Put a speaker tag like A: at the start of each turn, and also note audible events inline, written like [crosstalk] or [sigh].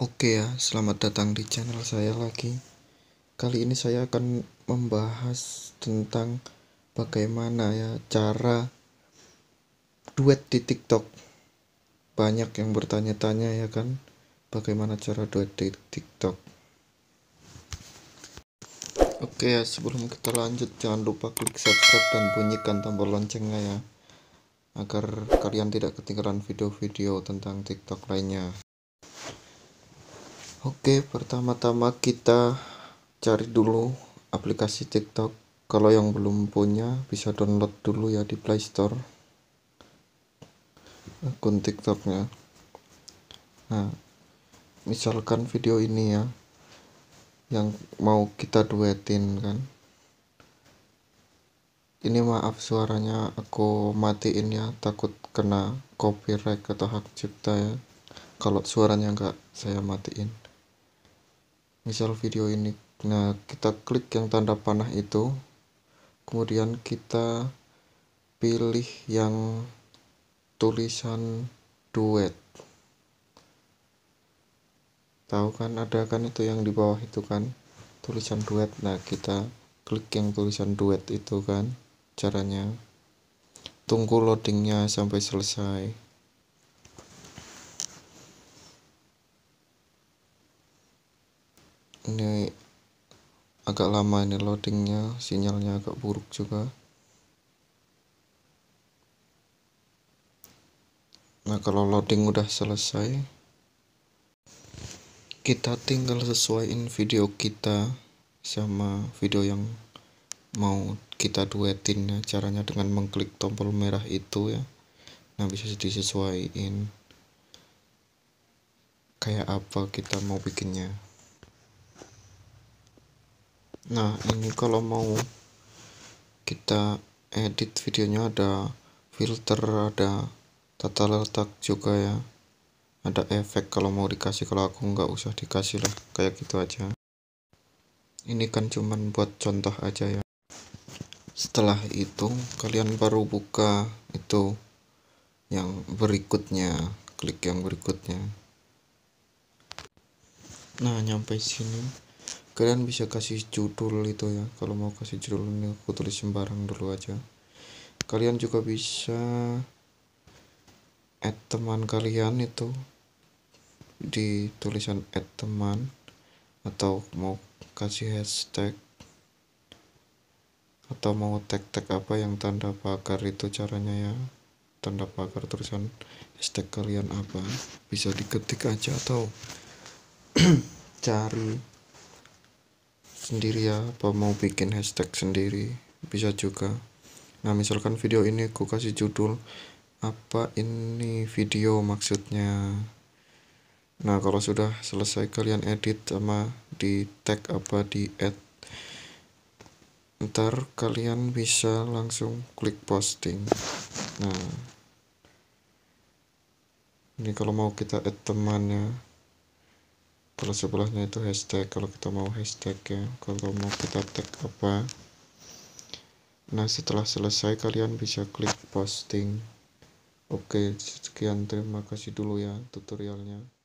A: Oke ya, selamat datang di channel saya lagi. Kali ini saya akan membahas tentang bagaimana ya cara duet di TikTok. Banyak yang bertanya-tanya ya kan, bagaimana cara duet di TikTok. Oke ya, sebelum kita lanjut jangan lupa klik subscribe dan bunyikan tombol loncengnya ya agar kalian tidak ketinggalan video-video tentang TikTok lainnya. Oke, pertama-tama kita cari dulu aplikasi TikTok. Kalau yang belum punya, bisa download dulu ya di Play Store. Akun TikToknya. Nah, misalkan video ini ya, yang mau kita duetin kan. Ini maaf suaranya aku matiin ya, takut kena copyright atau hak cipta ya. Kalau suaranya nggak saya matiin misal video ini nah kita klik yang tanda panah itu kemudian kita pilih yang tulisan duet tahu kan ada kan itu yang di bawah itu kan tulisan duet nah kita klik yang tulisan duet itu kan caranya tunggu loadingnya sampai selesai ini agak lama ini loadingnya sinyalnya agak buruk juga nah kalau loading udah selesai kita tinggal sesuaiin video kita sama video yang mau kita duetin ya caranya dengan mengklik tombol merah itu ya nah bisa disesuaikan kayak apa kita mau bikinnya nah ini kalau mau kita edit videonya ada filter ada tata letak juga ya ada efek kalau mau dikasih kalau aku nggak usah dikasih lah kayak gitu aja ini kan cuman buat contoh aja ya setelah itu kalian baru buka itu yang berikutnya klik yang berikutnya nah nyampe sini kalian bisa kasih judul itu ya kalau mau kasih judul ini aku tulis sembarang dulu aja kalian juga bisa add teman kalian itu di tulisan add teman atau mau kasih hashtag atau mau tag tag apa yang tanda pagar itu caranya ya tanda pagar tulisan hashtag kalian apa bisa diketik aja atau [clears throat] cari sendiri ya apa mau bikin hashtag sendiri bisa juga nah misalkan video ini aku kasih judul apa ini video maksudnya nah kalau sudah selesai kalian edit sama di tag apa di add ntar kalian bisa langsung klik posting nah ini kalau mau kita add temannya kalau sebelahnya itu hashtag kalau kita mau hashtag ya kalau mau kita tag apa nah setelah selesai kalian bisa klik posting oke sekian terima kasih dulu ya tutorialnya